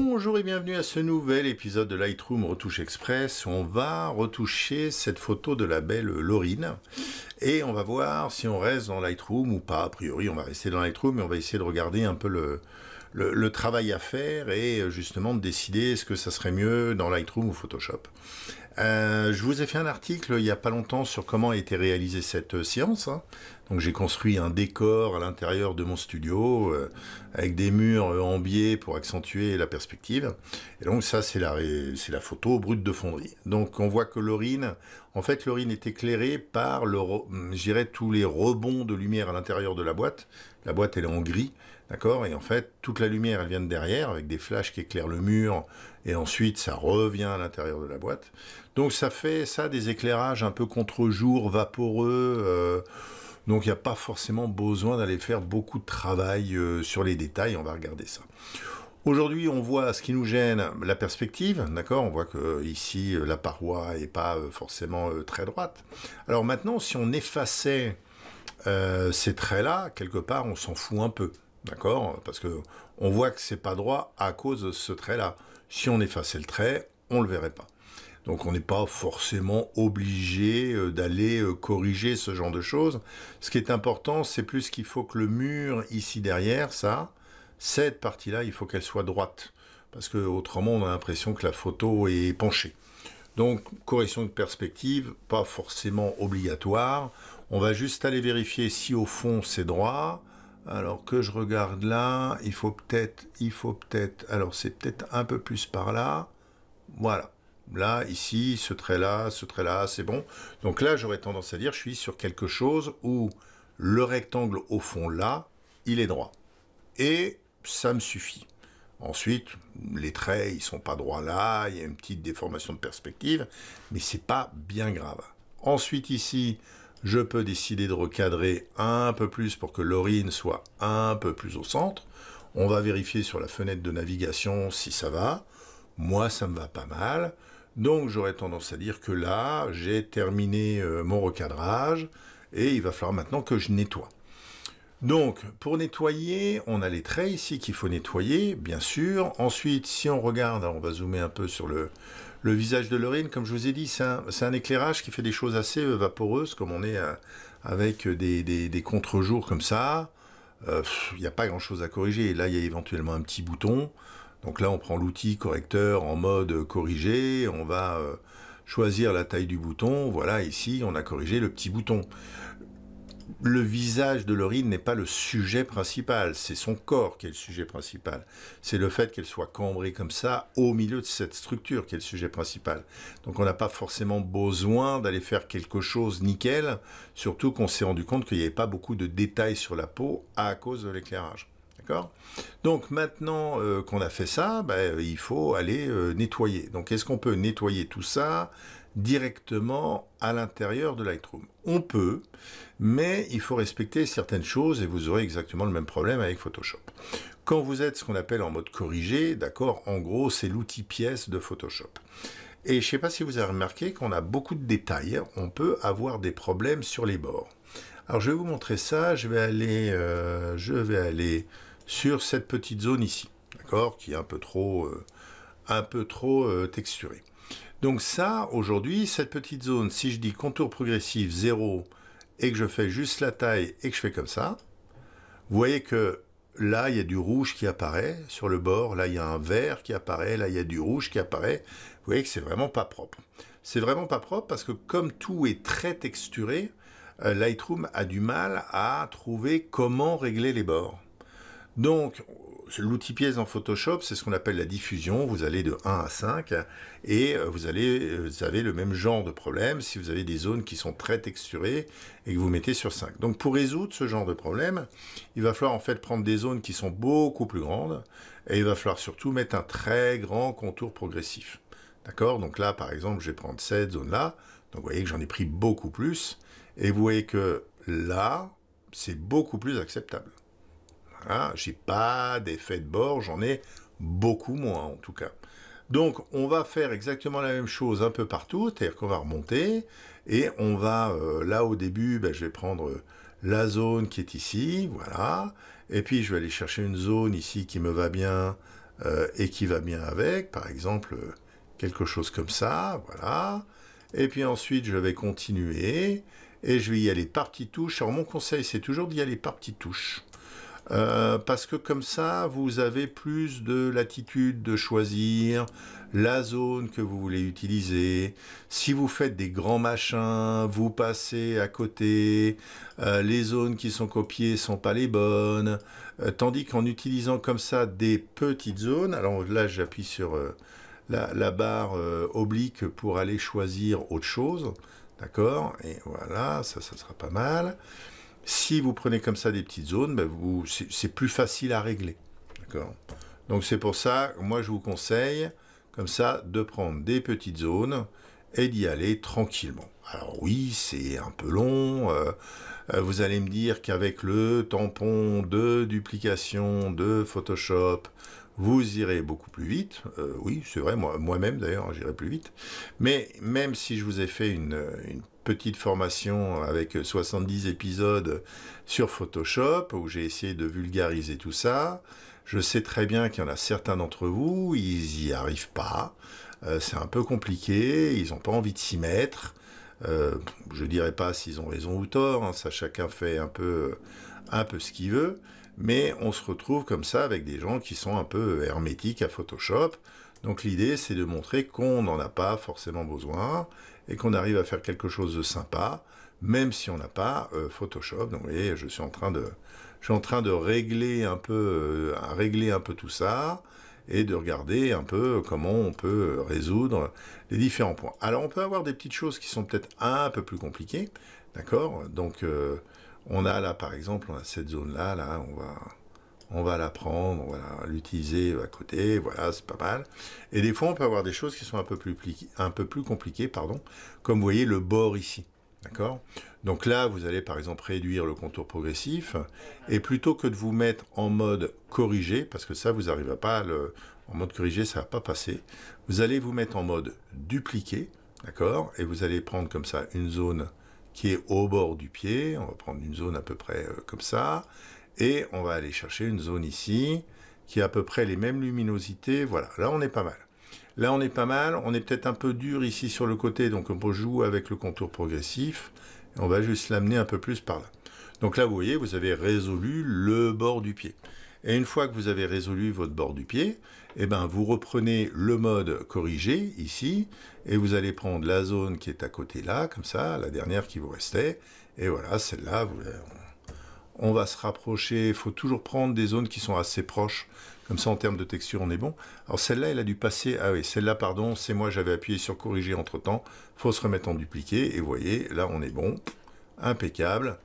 Bonjour et bienvenue à ce nouvel épisode de Lightroom Retouche Express. On va retoucher cette photo de la belle Laurine et on va voir si on reste dans Lightroom ou pas. A priori, on va rester dans Lightroom et on va essayer de regarder un peu le, le, travail à faire est euh, justement de décider ce que ça serait mieux dans Lightroom ou Photoshop. Euh, je vous ai fait un article il n'y a pas longtemps sur comment a été réalisée cette euh, séance. Hein. Donc j'ai construit un décor à l'intérieur de mon studio avec des murs en biais pour accentuer la perspective. Et donc ça c'est la, photo brute de fonderie. Donc on voit que l'orine, en fait l'orine est éclairée par tous les rebonds de lumière à l'intérieur de la boîte la boîte, elle est en gris, d'accord Et en fait, toute la lumière, elle vient de derrière, avec des flashs qui éclairent le mur, et ensuite, ça revient à l'intérieur de la boîte. Donc, ça fait ça des éclairages un peu contre-jour, vaporeux. Euh, donc, il n'y a pas forcément besoin d'aller faire beaucoup de travail euh, sur les détails. On va regarder ça. Aujourd'hui, on voit ce qui nous gêne, la perspective, d'accord On voit que euh, ici, la paroi n'est pas forcément très droite. Alors maintenant, si on effaçait euh, ces traits-là, quelque part, on s'en fout un peu, d'accord Parce que on voit que c'est pas droit à cause de ce trait-là. Si on effaçait le trait, on le verrait pas. Donc on n'est pas forcément obligé euh, d'aller euh, corriger ce genre de choses. Ce qui est important, c'est plus qu'il faut que le mur ici derrière, ça, cette partie-là, il faut qu'elle soit droite. Parce que autrement, on a l'impression que la photo est penchée. Donc, correction de perspective, pas forcément obligatoire. On va juste aller vérifier si au fond c'est droit. Alors que je regarde là, il faut peut-être, il faut peut-être, alors c'est peut-être un peu plus par là. Voilà. Là, ici, ce trait-là, ce trait-là, c'est bon. Donc là, j'aurais tendance à dire, je suis sur quelque chose où le rectangle au fond là, il est droit. Et ça me suffit. Ensuite, les traits, ils sont pas droits là, il y a une petite déformation de perspective, mais c'est pas bien grave. Ensuite, ici, je peux décider de recadrer un peu plus pour que l'orine soit un peu plus au centre. On va vérifier sur la fenêtre de navigation si ça va. Moi, ça me va pas mal. Donc j'aurais tendance à dire que là, j'ai terminé euh, mon recadrage et il va falloir maintenant que je nettoie. Donc, pour nettoyer, on a les traits ici qu'il faut nettoyer, bien sûr. Ensuite, si on regarde, on va zoomer un peu sur le, le visage de Lorine, comme je vous ai dit, c'est un, éclairage qui fait des choses assez euh, vaporeuses, comme on est euh, avec des, contre-jours comme ça. Euh, il n'y a pas grand-chose à corriger. là, il y a éventuellement un petit bouton. Donc là, on prend l'outil correcteur en mode corrigé. On va choisir la taille du bouton. Voilà, ici, on a corrigé le petit bouton le visage de l'orine n'est pas le sujet principal, c'est son corps qui est le sujet principal. C'est le fait qu'elle soit cambrée comme ça au milieu de cette structure qui est le sujet principal. Donc on n'a pas forcément besoin d'aller faire quelque chose nickel, surtout qu'on s'est rendu compte qu'il n'y avait pas beaucoup de détails sur la peau à cause de l'éclairage. D'accord Donc maintenant euh, qu'on a fait ça, ben, il faut aller euh, nettoyer. Donc est-ce qu'on peut nettoyer tout ça directement à l'intérieur de Lightroom. On peut, mais il faut respecter certaines choses et vous aurez exactement le même problème avec Photoshop. Quand vous êtes ce qu'on appelle en mode corrigé, d'accord, en gros c'est l'outil pièce de Photoshop. Et je ne sais pas si vous avez remarqué qu'on a beaucoup de détails, on peut avoir des problèmes sur les bords. Alors je vais vous montrer ça, je vais aller, euh, je vais aller sur cette petite zone ici, d'accord, qui est un peu trop, euh, un peu trop euh, texturée. Donc ça, aujourd'hui, cette petite zone, si je dis contour progressif 0 et que je fais juste la taille et que je fais comme ça, vous voyez que là, il y a du rouge qui apparaît sur le bord, là, il y a un vert qui apparaît, là, il y a du rouge qui apparaît. Vous voyez que c'est vraiment pas propre. C'est vraiment pas propre parce que comme tout est très texturé, euh, Lightroom a du mal à trouver comment régler les bords. Donc, l'outil pièce en Photoshop, c'est ce qu'on appelle la diffusion. Vous allez de 1 à 5 et euh, vous, allez, euh, vous avez le même genre de problème si vous avez des zones qui sont très texturées et que vous mettez sur 5. Donc pour résoudre ce genre de problème, il va falloir en fait prendre des zones qui sont beaucoup plus grandes et il va falloir surtout mettre un très grand contour progressif. D'accord Donc là, par exemple, je vais prendre cette zone-là. Donc vous voyez que j'en ai pris beaucoup plus. Et vous voyez que là, c'est beaucoup plus acceptable. Hein, j'ai pas d'effet de bord, j'en ai beaucoup moins en tout cas. Donc on va faire exactement la même chose un peu partout, c'est-à-dire qu'on va remonter et on va, euh, là au début, ben, je vais prendre euh, la zone qui est ici, voilà, et puis je vais aller chercher une zone ici qui me va bien euh, et qui va bien avec, par exemple quelque chose comme ça, voilà, et puis ensuite je vais continuer et je vais y aller par petites touches. Alors mon conseil c'est toujours d'y aller par petites touches. Euh, parce que comme ça, vous avez plus de latitude de choisir la zone que vous voulez utiliser. Si vous faites des grands machins, vous passez à côté, euh, les zones qui sont copiées sont pas les bonnes. Euh, tandis qu'en utilisant comme ça des petites zones, alors là j'appuie sur la, la, barre oblique pour aller choisir autre chose, d'accord Et voilà, ça, ça sera pas mal. Si vous prenez comme ça des petites zones, ben, c'est plus facile à régler. Donc c'est pour ça, moi je vous conseille comme ça de prendre des petites zones et d'y aller tranquillement. Alors oui, c'est un peu long. Euh, euh, vous allez me dire qu'avec le tampon de duplication de Photoshop, vous irez beaucoup plus vite. Euh, oui, c'est vrai, moi-même d'ailleurs, j'irai plus vite. Mais même si je vous ai fait une, petite formation avec 70 épisodes sur Photoshop, où j'ai essayé de vulgariser tout ça, je sais très bien qu'il y en a certains d'entre vous, ils n'y arrivent pas. Euh, c'est un peu compliqué, ils n'ont pas envie de s'y mettre. Euh, je ne dirais pas s'ils ont raison ou tort, hein, ça chacun fait un peu, un peu ce qu'il veut mais on se retrouve comme ça avec des gens qui sont un peu hermétiques à Photoshop. Donc l'idée, c'est de montrer qu'on n'en a pas forcément besoin et qu'on arrive à faire quelque chose de sympa, même si on n'a pas euh, Photoshop. Donc vous voyez, je suis en train de, je suis en train de régler un peu, euh, régler un peu tout ça et de regarder un peu comment on peut résoudre les différents points. Alors on peut avoir des petites choses qui sont peut-être un peu plus compliquées, d'accord Donc euh, on a là, par exemple, on a cette zone-là, là, on va, on va la prendre, voilà, l'utiliser à côté, voilà, c'est pas mal. Et des fois, on peut avoir des choses qui sont un peu plus, compliquées, pardon, comme vous voyez le bord ici. D'accord Donc là, vous allez par exemple réduire le contour progressif, et plutôt que de vous mettre en mode corrigé, parce que ça, vous arrive pas à le, en mode corrigé, ça va pas passer, vous allez vous mettre en mode dupliqué, d'accord Et vous allez prendre comme ça une zone qui est au bord du pied. On va prendre une zone à peu près euh, comme ça. Et on va aller chercher une zone ici qui a à peu près les mêmes luminosités. Voilà, là on est pas mal. Là on est pas mal. On est peut-être un peu dur ici sur le côté, donc on peut jouer avec le contour progressif. On va juste l'amener un peu plus par là. Donc là, vous voyez, vous avez résolu le bord du pied. Et une fois que vous avez résolu votre bord du pied, eh ben, vous reprenez le mode corrigé ici, et vous allez prendre la zone qui est à côté là, comme ça, la dernière qui vous restait, et voilà, celle-là, on va se rapprocher, il faut toujours prendre des zones qui sont assez proches, comme ça en termes de texture on est bon. Alors celle-là, elle a dû passer, ah oui, celle-là, pardon, c'est moi, j'avais appuyé sur corriger entre-temps, faut se remettre en dupliqué, et vous voyez, là on est bon, impeccable,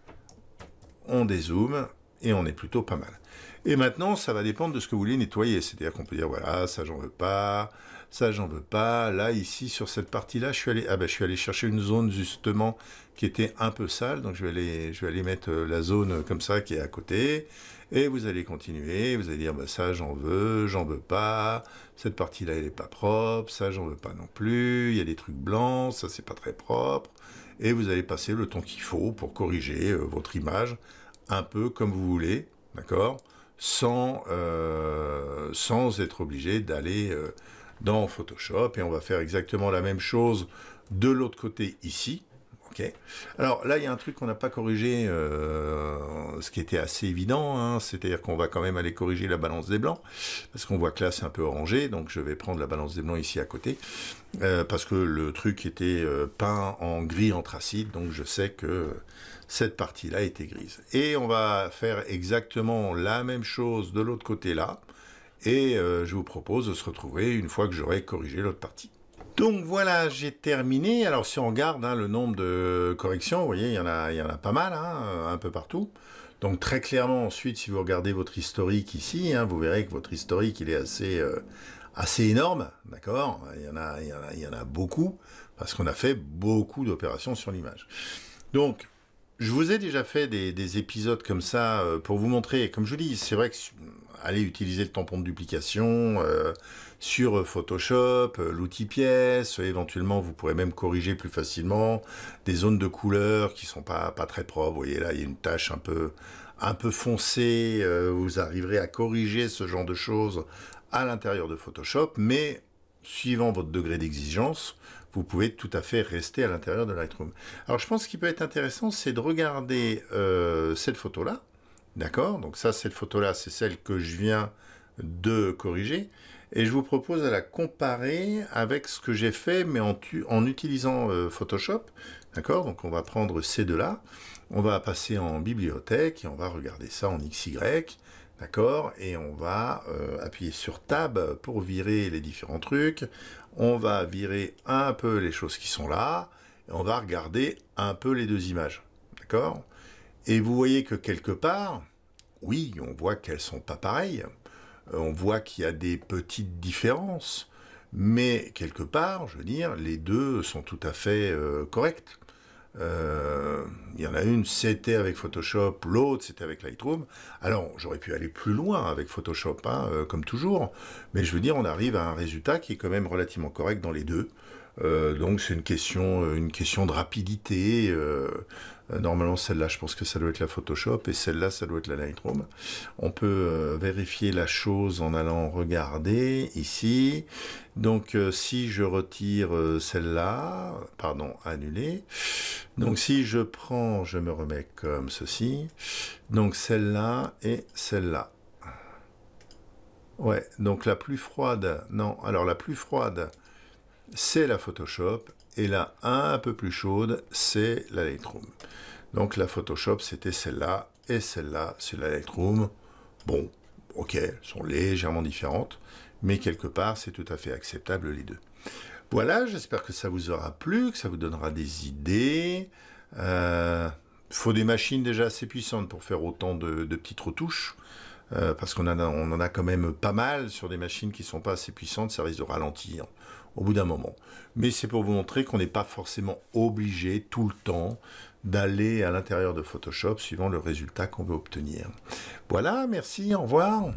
on dézoome, et on est plutôt pas mal. Et maintenant, ça va dépendre de ce que vous voulez nettoyer. C'est-à-dire qu'on peut dire, voilà, ça j'en veux pas, ça j'en veux pas. Là, ici, sur cette partie-là, je suis allé, ah ben, je suis chercher une zone justement qui était un peu sale. Donc je vais aller, je vais mettre euh, la zone comme ça qui est à côté. Et vous allez continuer. Vous allez dire, bah, ça j'en veux, j'en veux pas. Cette partie-là, elle est pas propre. Ça j'en veux pas non plus. Il y a des trucs blancs. Ça c'est pas très propre. Et vous allez passer le temps qu'il faut pour corriger euh, votre image un peu comme vous voulez, d'accord sans, euh, sans être obligé d'aller euh, dans Photoshop. Et on va faire exactement la même chose de l'autre côté ici. ok Alors là, il y a un truc qu'on n'a pas corrigé, euh, ce qui était assez évident. Hein, c'est-à-dire qu'on va quand même aller corriger la balance des blancs. Parce qu'on voit que là, c'est un peu orangé. Donc je vais prendre la balance des blancs ici à côté. parce que le truc était peint en gris anthracite. Donc je sais que cette partie-là était grise. Et on va faire exactement la même chose de l'autre côté-là. Et euh, je vous propose de se retrouver une fois que j'aurai corrigé l'autre partie. Donc voilà, j'ai terminé. Alors si on regarde hein, le nombre de corrections, vous voyez, il y en a, il y en a pas mal, hein, un peu partout. Donc très clairement, ensuite, si vous regardez votre historique ici, hein, vous verrez que votre historique, il est assez, euh, assez énorme, d'accord il, y en a, il, il y en a beaucoup, parce qu'on a fait beaucoup d'opérations sur l'image. Donc, je vous ai déjà fait des, épisodes comme ça euh, pour vous montrer. Comme je vous dis, c'est vrai que allez utiliser le tampon de duplication euh, sur euh, Photoshop, l'outil pièce. Éventuellement, vous pourrez même corriger plus facilement des zones de couleurs qui sont pas très propres. Vous voyez là, il y a une tache un peu foncée. vous arriverez à corriger ce genre de choses à l'intérieur de Photoshop, mais suivant votre degré d'exigence, vous pouvez tout à fait rester à l'intérieur de Lightroom. Alors je pense qu'il peut être intéressant, c'est de regarder euh, cette photo-là, d'accord Donc ça, cette photo-là, c'est celle que je viens de corriger, et je vous propose de la comparer avec ce que j'ai fait, mais en, en utilisant euh, Photoshop, d'accord Donc on va prendre ces deux-là, on va passer en bibliothèque, et on va regarder ça en XY, D'accord Et on va euh, appuyer sur Tab pour virer les différents trucs on va virer un peu les choses qui sont là, et on va regarder un peu les deux images. D'accord Et vous voyez que quelque part, oui, on voit qu'elles sont pas pareilles, euh, on voit qu'il y a des petites différences, mais quelque part, je veux dire, les deux sont tout à fait euh, correctes. Euh, il y en a une, c'était avec Photoshop, l'autre, c'était avec Lightroom. Alors, j'aurais pu aller plus loin avec Photoshop, hein, euh, comme toujours, mais je veux dire, on arrive à un résultat qui est quand même relativement correct dans les deux. Euh, donc, c'est une question, une question de rapidité. normalement, celle-là, je pense que ça doit être la Photoshop, et celle-là, ça doit être la Lightroom. On peut vérifier la chose en allant regarder ici. Donc, si je retire celle-là, pardon, annuler. Donc si je prends, je me remets comme ceci. Donc celle-là et celle-là. Ouais, donc la plus froide, non, alors la plus froide, c'est la Photoshop, et la un peu plus chaude, c'est la Lightroom. Donc la Photoshop, c'était celle-là, et celle-là, c'est la Lightroom. Bon, ok, elles sont légèrement différentes, mais quelque part, c'est tout à fait acceptable les deux. Voilà, j'espère que ça vous aura plu, que ça vous donnera des idées. Il euh, faut des machines déjà assez puissantes pour faire autant de, petites retouches. Euh, parce qu'on en a quand même pas mal sur des machines qui ne sont pas assez puissantes, ça risque de ralentir au bout d'un moment. Mais c'est pour vous montrer qu'on n'est pas forcément obligé tout le temps d'aller à l'intérieur de Photoshop suivant le résultat qu'on veut obtenir. Voilà, merci, au revoir.